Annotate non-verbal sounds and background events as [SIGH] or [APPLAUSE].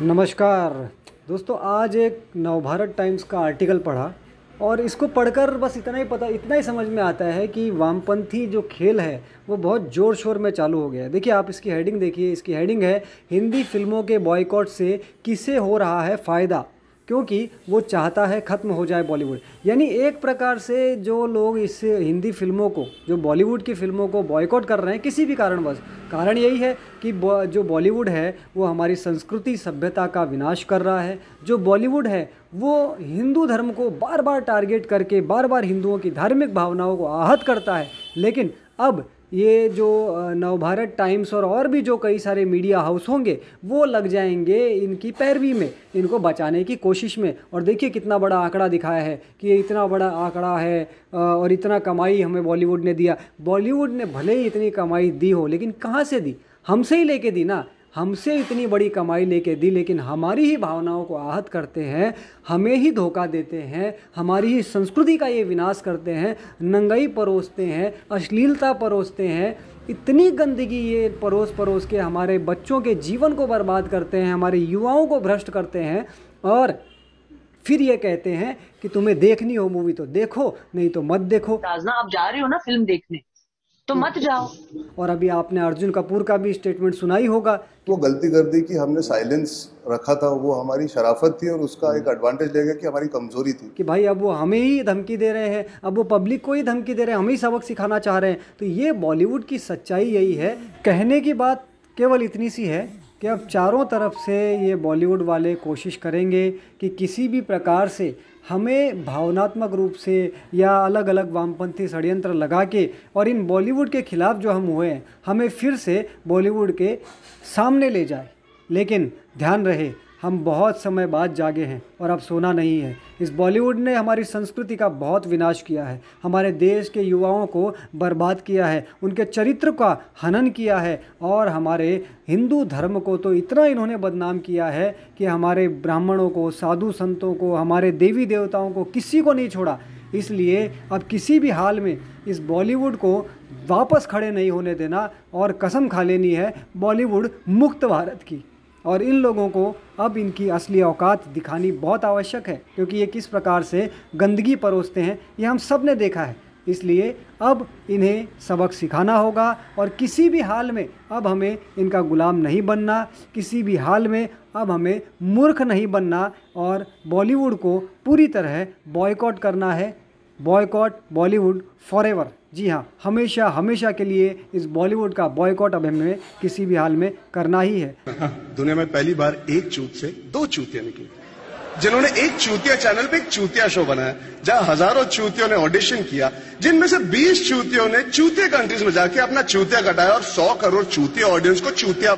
नमस्कार दोस्तों आज एक नवभारत टाइम्स का आर्टिकल पढ़ा और इसको पढ़कर बस इतना ही पता इतना ही समझ में आता है कि वामपंथी जो खेल है वो बहुत ज़ोर शोर में चालू हो गया है देखिए आप इसकी हेडिंग देखिए इसकी हेडिंग है हिंदी फिल्मों के बॉयकॉट से किसे हो रहा है फ़ायदा क्योंकि वो चाहता है ख़त्म हो जाए बॉलीवुड यानी एक प्रकार से जो लोग इस हिंदी फिल्मों को जो बॉलीवुड की फिल्मों को बॉयकॉट कर रहे हैं किसी भी कारणवश कारण यही है कि जो बॉलीवुड है वो हमारी संस्कृति सभ्यता का विनाश कर रहा है जो बॉलीवुड है वो हिंदू धर्म को बार बार टारगेट करके बार बार हिंदुओं की धार्मिक भावनाओं को आहत करता है लेकिन अब ये जो नवभारत टाइम्स और और भी जो कई सारे मीडिया हाउस होंगे वो लग जाएंगे इनकी पैरवी में इनको बचाने की कोशिश में और देखिए कितना बड़ा आंकड़ा दिखाया है कि इतना बड़ा आंकड़ा है और इतना कमाई हमें बॉलीवुड ने दिया बॉलीवुड ने भले ही इतनी कमाई दी हो लेकिन कहाँ से दी हमसे ही लेके दी ना हमसे इतनी बड़ी कमाई लेके दी लेकिन हमारी ही भावनाओं को आहत करते हैं हमें ही धोखा देते हैं हमारी ही संस्कृति का ये विनाश करते हैं नंगाई परोसते हैं अश्लीलता परोसते हैं इतनी गंदगी ये परोस परोस के हमारे बच्चों के जीवन को बर्बाद करते हैं हमारे युवाओं को भ्रष्ट करते हैं और फिर ये कहते हैं कि तुम्हें देखनी हो मूवी तो देखो नहीं तो मत देखो आप जा रहे हो ना फिल्म देखने तो मत जाओ और अभी आपने अर्जुन कपूर का भी स्टेटमेंट सुना ही होगा वो गलती कर दी कि हमने साइलेंस रखा था वो हमारी शराफत थी और उसका एक एडवांटेज ले गया कि हमारी कमजोरी थी कि भाई अब वो हमें ही धमकी दे रहे हैं अब वो पब्लिक को ही धमकी दे रहे हैं हम ही सबक सिखाना चाह रहे हैं तो ये बॉलीवुड की सच्चाई यही है कहने की बात केवल इतनी सी है कि अब चारों तरफ से ये बॉलीवुड वाले कोशिश करेंगे कि किसी भी प्रकार से हमें भावनात्मक रूप से या अलग अलग वामपंथी षड्यंत्र लगा के और इन बॉलीवुड के खिलाफ जो हम हुए हमें फिर से बॉलीवुड के सामने ले जाए लेकिन ध्यान रहे हम बहुत समय बाद जागे हैं और अब सोना नहीं है इस बॉलीवुड ने हमारी संस्कृति का बहुत विनाश किया है हमारे देश के युवाओं को बर्बाद किया है उनके चरित्र का हनन किया है और हमारे हिंदू धर्म को तो इतना इन्होंने बदनाम किया है कि हमारे ब्राह्मणों को साधु संतों को हमारे देवी देवताओं को किसी को नहीं छोड़ा इसलिए अब किसी भी हाल में इस बॉलीवुड को वापस खड़े नहीं होने देना और कसम खा लेनी है बॉलीवुड मुक्त भारत की और इन लोगों को अब इनकी असली औकात दिखानी बहुत आवश्यक है क्योंकि ये किस प्रकार से गंदगी परोसते हैं ये हम सब ने देखा है इसलिए अब इन्हें सबक सिखाना होगा और किसी भी हाल में अब हमें इनका गुलाम नहीं बनना किसी भी हाल में अब हमें मूर्ख नहीं बनना और बॉलीवुड को पूरी तरह बॉयकॉट करना है बॉयकॉट बॉलीवुड फॉर एवर जी हाँ हमेशा हमेशा के लिए इस बॉलीवुड का बॉयकॉट अब हमें किसी भी हाल में करना ही है [LAUGHS] हाँ, दुनिया में पहली बार एक चूत से दो चूतियां निकली जिन्होंने एक चूतिया चैनल पे एक चूतिया शो बनाया जहां हजारों चूतियों ने ऑडिशन किया जिनमें से 20 चूतियों ने चूतिया कंट्रीज में जाके अपना चूतिया कटाया और 100 करोड़ चूतिया ऑडियंस को चूतिया